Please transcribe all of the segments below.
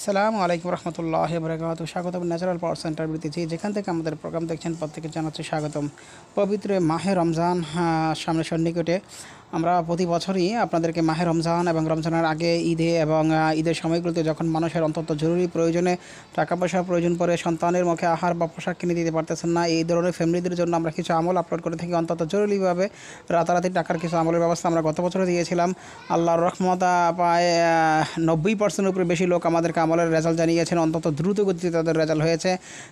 আসসালামু আলাইকুম রহমতুল্লাহ বরকাত স্বাগতম ন্যাচারাল পাওয়ার সেন্টার বৃত্তিছি যেখান থেকে আমাদের প্রোগ্রাম দেখছেন প্রত্যেকে জানাচ্ছি স্বাগতম পবিত্র মাহে রমজান সামনে সন্নিকটে আমরা প্রতি বছরই আপনাদেরকে মাহে রমজান এবং রমজানের আগে ঈদে এবং ঈদের সময়গুলোতে যখন মানুষের অন্তত জরুরি প্রয়োজনে টাকা পয়সার প্রয়োজন পড়ে সন্তানের মুখে আহার বা পোশাক কিনে দিতে পারতেছেন না এই ধরনের ফ্যামিলিদের জন্য আমরা কিছু আমল আপলোড করে থাকি অন্তত জরুরিভাবে রাতারাতি টাকার কিছু আমলের ব্যবস্থা আমরা গত বছরে দিয়েছিলাম আল্লাহর রহমতা প্রায় নব্বই পার্সেন্টের উপরে বেশি লোক আমাদেরকে আমলের রেজাল্ট জানিয়েছেন অন্তত দ্রুত গতিতে তাদের রেজাল্ট হয়েছে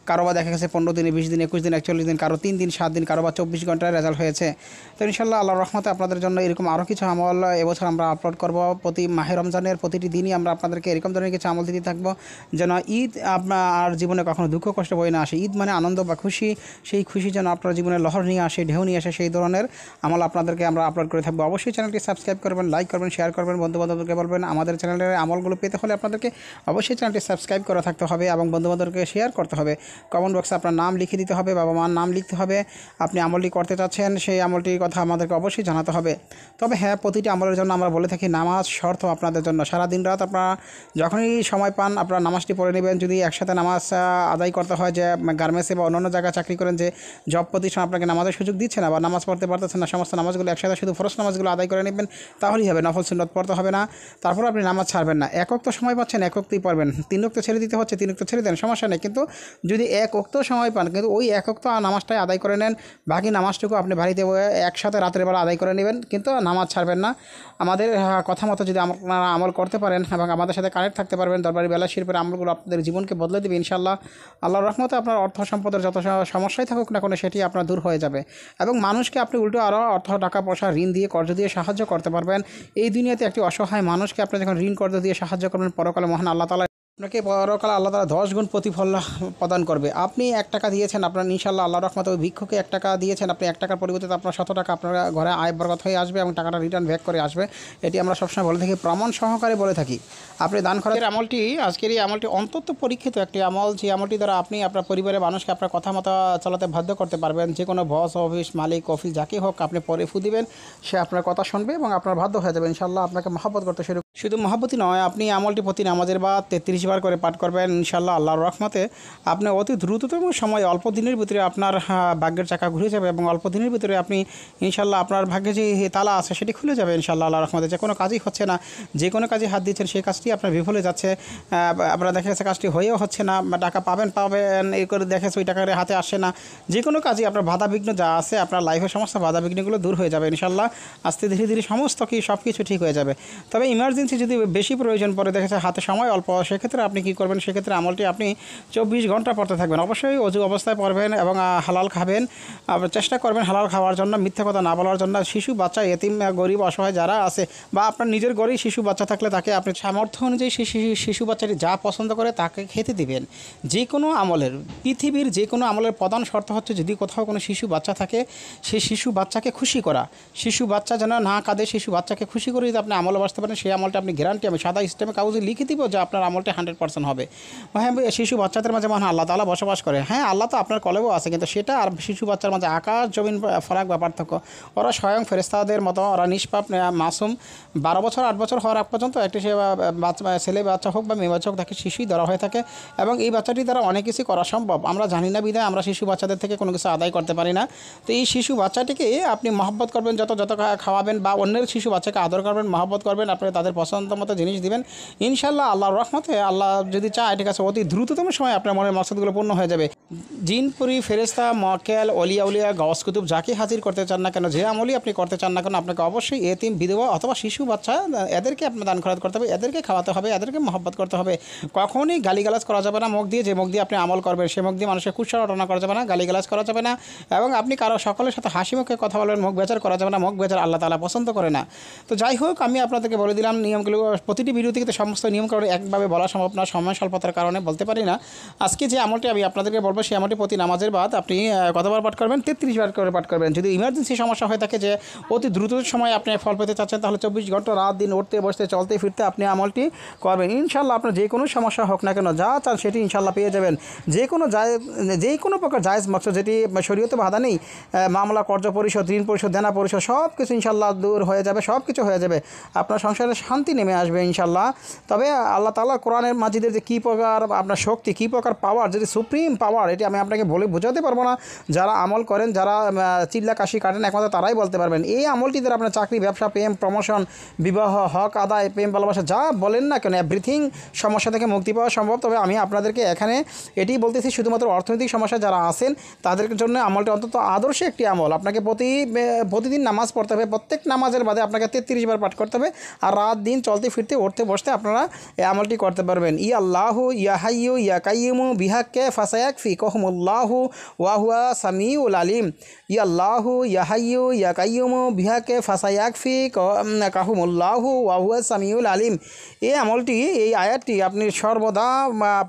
কারো বা দেখা গেছে পনেরো দিনে বিশ দিন একুশ দিন একচল্লিশ দিন কারো তিন দিন সাত দিন কারো বা চব্বিশ ঘন্টায় রেজাল্ট হয়েছে তো ইনশাল্লাহ আল্লাহ রহমতে আপনাদের জন্য এরকম আরও কিছু আমল এবছর আমরা আপলোড করব প্রতি মাহে রমজানের প্রতিটি দিনই আমরা আপনাদেরকে এরকম ধরনের কিছু আমল দিতে থাকবো যেন ঈদ আপনার জীবনে কখনো দুঃখ কষ্ট বয়ে না আসে ঈদ মানে আনন্দ বা খুশি সেই খুশি যেন আপনার জীবনে লহর নিয়ে আসে ঢেউ নিয়ে আসে সেই ধরনের আমল আপনাদেরকে আমরা আপলোড করে থাকবো অবশ্যই চ্যানেলটি সাবস্ক্রাইব করবেন লাইক করবেন শেয়ার করবেন বন্ধু বান্ধবদেরকে বলবেন আমাদের চ্যানেলের আমলগুলো পেতে হলে আপনাদেরকে অবশ্যই চ্যানেলটি সাবস্ক্রাইব করা থাকতে হবে এবং বন্ধুবান্ধবকে শেয়ার করতে হবে কমেন্ট বক্সে আপনার নাম লিখে দিতে হবে বাবা মার নাম লিখতে হবে আপনি আমলটি করতে চাচ্ছেন সেই আমলটির কথা আমাদেরকে অবশ্যই জানাতে হবে তবে হ্যাঁ প্রতিটি আমলের জন্য আমরা বলে থাকি নামাজ শর্ত আপনাদের জন্য সারা দিন রাত আপনারা যখনই সময় পান আপনারা নামাজটি পড়ে নেবেন যদি একসাথে নামাজ আদায় করতে হয় যে গার্মেন্টসে বা অন্যান্য জায়গায় চাকরি করেন যে জব প্রতিষ্ঠান আপনাকে নামাজের সুযোগ দিচ্ছে না বা নামাজ পড়তে পারতেছেন না সমস্ত নামাজগুলো একসাথে শুধু ফরস নামাজগুলো আদায় করে নেবেন তাহলেই হবে নফল সুন্নত পড়তে হবে না তারপর আপনি নামাজ ছাড়বেন না একক তো সময় পাচ্ছেন এককতেই পারবেন তিন রক্ত ছেড়ে দিতে হচ্ছে তিন রক্ত ছেড়ে দেন সমস্যা নেই কিন্তু যদি এক অক্ত সময় পান কিন্তু ওই এক অক্ত নামাজটাই আদায় করে নেন বাকি নামাজটুকু আপনি বাড়িতে একসাথে রাতের বেলা আদায় করে নেবেন কিন্তু নামাজ ছাড়বেন না আমাদের কথা মতো যদি আপনারা আমল করতে পারেন এবং আমাদের সাথে কানেক্ট থাকতে পারবেন দরবারি বেলা শিল্পের আমলগুলো আপনাদের জীবনকে বদলে দেবে ইনশাল্লাহ আল্লাহর রহমতে আপনার অর্থ সম্পদের যত সমস্যাই থাকুক না কোনো সেটি আপনার দূর হয়ে যাবে এবং মানুষকে আপনি উল্টো আরও অর্থ টাকা পয়সা ঋণ দিয়ে কর্জ দিয়ে সাহায্য করতে পারবেন এই দুনিয়াতে একটি অসহায় মানুষকে আপনি যখন ঋণ কর্জ দিয়ে সাহায্য করবেন পরকালে মহান আল্লাহ আপনাকে পরকাল আল্লাহ তালা দশ গুণ প্রতিফল প্রদান করবে আপনি এক টাকা দিয়েছেন আপনার ইনশাল্লাহ আল্লাহ রহমত ওই ভিক্ষুকে এক টাকা দিয়েছেন আপনি এক টাকার পরিবর্তে আপনার শত টাকা আপনার ঘরে আয় বরগত হয়ে আসবে এবং টাকাটা রিটার্ন ব্যাক করে আসবে এটি আমরা সবসময় বলে থাকি প্রমাণ সহকারে বলে থাকি আপনি দান করার আমলটি আজকের এই আমলটি অন্তত পরীক্ষিত একটি আমল যে আমলটি দ্বারা আপনি আপনার পরিবারের মানুষকে আপনার কথা মতো চালাতে বাধ্য করতে পারবেন যে কোনো বস অফিস মালিক অফিস যাকে হোক আপনি পরে ফু দিবেন সে আপনার কথা শুনবে এবং আপনার বাধ্য হয়ে যাবে ইনশাল্লাহ আপনাকে মহাব্বত করতে শুরু শুধু মহাব্বতি নয় আপনি আমলটি প্রতি নামাজের বা তেত্রিশ বার করে পাঠ করবেন ইনশাল্লাহ আল্লাহর রহমতে আপনি অতি দ্রুততম সময় অল্প দিনের ভিতরে আপনার ভাগ্যের চাকা ঘুরে যাবে এবং অল্প দিনের ভিতরে আপনি ইনশাল্লাহ আপনার ভাগ্যে যে তালা আছে সেটি খুলে যাবে ইনশাল্লাহ আল্লাহ রহমতে যে কোনো কাজই হচ্ছে না যে কোনো কাজে হাত দিচ্ছেন সেই কাজটি আপনার বিফলে যাচ্ছে আপনার দেখা যাচ্ছে কাজটি হয়েও হচ্ছে না বা টাকা পাবেন পাবেন এই করে দেখা যাচ্ছে ওই টাকার হাতে আসে না যে কোনো কাজই আপনার বাধা বিঘ্ন যা আছে আপনার লাইফের সমস্ত বাধা বিঘ্নগুলো দূর হয়ে যাবে ইনশাল্লাহ আস্তে ধীরে ধীরে সমস্ত কি সব কিছু ঠিক হয়ে যাবে তবে ইমার্জেন্সি ইমার্জেন্সি যদি বেশি প্রয়োজন পড়ে দেখা হাতে সময় অল্প সেক্ষেত্রে আপনি কী করবেন সেক্ষেত্রে আমলটি আপনি চব্বিশ ঘন্টা পড়তে থাকবেন অবশ্যই অজু অবস্থায় পড়বেন এবং হালাল খাবেন চেষ্টা করবেন হালাল খাওয়ার জন্য মিথ্যা কথা না বলার জন্য শিশু বাচ্চা এতিম গরিব অসহায় যারা আছে বা আপনার নিজের ঘরেই শিশু বাচ্চা থাকলে তাকে আপনি সামর্থ্য অনুযায়ী শিশু বাচ্চাটি যা পছন্দ করে তাকে খেতে দিবেন যে কোনো আমলের পৃথিবীর যে কোনো আমলের প্রধান শর্ত হচ্ছে যদি কোথাও কোনো শিশু বাচ্চা থাকে সে শিশু বাচ্চাকে খুশি করা শিশু বাচ্চা যেন না কাঁদে শিশু বাচ্চাকে খুশি করে যদি আপনি আমলে বাঁচতে পারেন সেই আমল আমলটা আপনি গ্যারান্টি আমি সাদা স্টেমে কাগজে লিখে দিব যে আপনার আমলটা হান্ড্রেড পার্সেন্ট হবে হ্যাঁ শিশু বাচ্চাদের মাঝে মানে আল্লাহ তালা বসবাস করে হ্যাঁ আল্লাহ তো আপনার কলেবও আছে কিন্তু সেটা আর শিশু বাচ্চার মাঝে আকাশ জমিন ফরাক বা পার্থক্য ওরা স্বয়ং ফেরেস্তাদের মতো ওরা নিষ্পাপ মাসুম বারো বছর আট বছর হওয়ার আগ পর্যন্ত একটি সে ছেলে বাচ্চা হোক বা মেয়ে বাচ্চা হোক তাকে শিশুই ধরা হয়ে থাকে এবং এই বাচ্চাটি দ্বারা অনেক কিছুই করা সম্ভব আমরা জানি না বিধায় আমরা শিশু বাচ্চাদের থেকে কোনো কিছু আদায় করতে পারি না তো এই শিশু বাচ্চাটিকে আপনি মহব্বত করবেন যত যত খাওয়াবেন বা অন্যের শিশু বাচ্চাকে আদর করবেন মহব্বত করবেন আপনি তাদের পছন্দ মতো জিনিস দিবেন ইনশাল্লাহ আল্লাহর রহমতে আল্লাহ যদি চায় ঠিক আছে অতি দ্রুততম সময় আপনার মনের মকসদগুলো পূর্ণ হয়ে যাবে জিনপুরি ফেরেস্তা মকেল অলিয়া উলিয়া গাওস কুতুব যাকে হাজির করতে চান না কেন যে আমলি আপনি করতে চান না কেন আপনাকে অবশ্যই এতিম বিধবা অথবা শিশু বাচ্চা এদেরকে আপনি দান খরচ করতে হবে এদেরকে খাওয়াতে হবে এদেরকে মহব্বত করতে হবে কখনই গালিগালাজ করা যাবে না মুখ দিয়ে যে মুখ দিয়ে আপনি আমল করবেন সে মুখ দিয়ে মানুষের কুৎসা রটনা করা যাবে না গালিগালাজ করা যাবে না এবং আপনি কারো সকলের সাথে হাসি মুখে কথা বলবেন মুখ বেচার করা যাবে না মুখ বেচার আল্লাহ তালা পছন্দ করে না তো যাই হোক আমি আপনাদেরকে বলে দিলাম নিয়মগুলো প্রতিটি ভিডিওতে কিন্তু সমস্ত নিয়ম কারণে একভাবে বলা সম্ভব না সময় স্বল্পতার কারণে বলতে পারি না আজকে যে আমলটি আমি আপনাদেরকে বলবো সেই আমলটি প্রতি নামাজের বাদ আপনি কতবার পাঠ করবেন তেত্রিশ বার করে পাঠ করবেন যদি ইমার্জেন্সি সমস্যা হয়ে থাকে যে অতি দ্রুত সময় আপনি ফল পেতে চাচ্ছেন তাহলে চব্বিশ ঘন্টা রাত দিন উঠতে বসতে চলতে ফিরতে আপনি আমলটি করবেন ইনশাল্লাহ আপনার যে কোনো সমস্যা হোক না কেন যা চান সেটি ইনশাল্লাহ পেয়ে যাবেন যে কোনো জায় যে কোনো প্রকার জায়েজ মকসদ যেটি শরীয়তে বাধা নেই মামলা কর্য পরিষদ ঋণ পরিশোধ দেনা পরিশোধ সব কিছু ইনশাল্লাহ দূর হয়ে যাবে সব কিছু হয়ে যাবে আপনার সংসারে শান্তি নেমে আসবে ইনশাল্লাহ তবে আল্লাহ তালা কোরআনের মাজিদের যে কী প্রকার আপনার শক্তি কী প্রকার পাওয়ার যেটি সুপ্রিম পাওয়ার এটি আমি আপনাকে বলে বোঝাতে পারবো না যারা আমল করেন যারা চিল্লা কাশি কাটেন একমাত্র তারাই বলতে পারবেন এই আমলটি দ্বারা আপনার চাকরি ব্যবসা প্রেম প্রমোশন বিবাহ হক আদায় প্রেম ভালোবাসা যা বলেন না কেন এভরিথিং সমস্যা থেকে মুক্তি পাওয়া সম্ভব তবে আমি আপনাদেরকে এখানে এটি বলতেছি শুধুমাত্র অর্থনৈতিক সমস্যা যারা আছেন তাদের জন্য আমলটি অন্তত আদর্শ একটি আমল আপনাকে প্রতি প্রতিদিন নামাজ পড়তে হবে প্রত্যেক নামাজের বাদে আপনাকে তেত্রিশ বার পাঠ করতে হবে আর রাত দিন চলতে ফিরতে উঠতে বসতে আপনারা এই আমলটি করতে পারবেন ই আল্লাহ ইয়াহাইয়ু ইয়াকাইমু বিহাক্কে ফাসায়াকফি কহমুল্লাহু ওয়াহুয়া সামিউল আলিম ই আল্লাহ ইয়াহাইয়ু ইয়াকাইমু বিহাক্কে ফাসায়াকফি কাহুমুল্লাহু ওয়াহুয়া সামিউল আলিম এই আমলটি এই আয়াতটি আপনি সর্বদা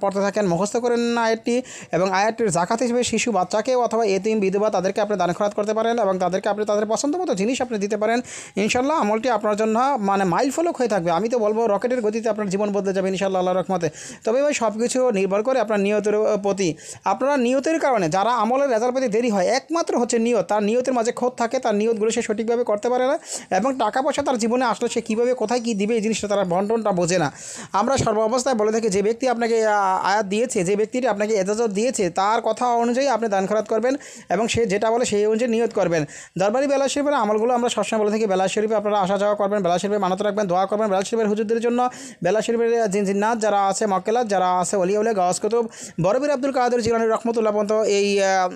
পড়তে থাকেন মুখস্থ করেন না আয়াতটি এবং আয়াতটির জাকাত হিসেবে শিশু বাচ্চাকে অথবা এতিম বিধবা তাদেরকে আপনি দান খরাত করতে পারেন এবং তাদেরকে আপনি তাদের পছন্দ মতো জিনিস আপনি দিতে পারেন ইনশাল্লাহ আমলটি আপনার জন্য মানে মাইল ফলক হয়ে থাকবে আমি তো বলবো রকেটের গতিতে আপনার জীবন বদলে যাবে ইনশাল্লাহ আল্লাহ রহমতে তবে ভাই সব কিছু নির্ভর করে আপনার নিয়তের প্রতি আপনারা নিয়তের কারণে যারা আমলের রেজাল্ট পেতে দেরি হয় একমাত্র হচ্ছে নিয়ত তার নিয়তের মাঝে ক্ষোধ থাকে তার নিয়তগুলো সে সঠিকভাবে করতে পারে না এবং টাকা পয়সা তার জীবনে আসলে সে কীভাবে কোথায় কী দিবে এই জিনিসটা তারা বন্টনটা বোঝে না আমরা সর্বাবস্থায় বলে থাকি যে ব্যক্তি আপনাকে আয়াত দিয়েছে যে ব্যক্তিটি আপনাকে এজাজত দিয়েছে তার কথা অনুযায়ী আপনি দান খরাত করবেন এবং সে যেটা বলে সেই অনুযায়ী নিয়ত করবেন দরবারি বেলা শরীফের আমলগুলো আমরা সবসময় বলে থাকি বেলা শরীফে আপনারা আসা যাওয়া করবেন বেলা শরীফে মানত রাখবেন দোয়া করবেন পারেন বেলা শরীফের হুজুরদের জন্য বেলা শরীফের জিনজিন্নাত যারা আছে মক্কেলাত যারা আছে অলিউলে গাওয়াজ কুতুব বরবির আব্দুল কাদের জিরানি রহমতুল্লাহ পন্ত এই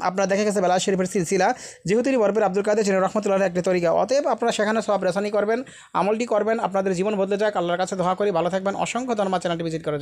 আপনারা দেখা গেছে বেলা শরীফের সিলসিলা যেহেতু তিনি বরবির আব্দুল কাদের জিরানি রহমতুল্লাহর একটি তরিকা অতএব আপনারা সেখানে সব রেসানি করবেন আমলটি করবেন আপনাদের জীবন বদলে যাক আল্লাহর কাছে দোয়া করি ভালো থাকবেন অসংখ্য ধন্যবাদ চ্যানেলটি ভিজিট করে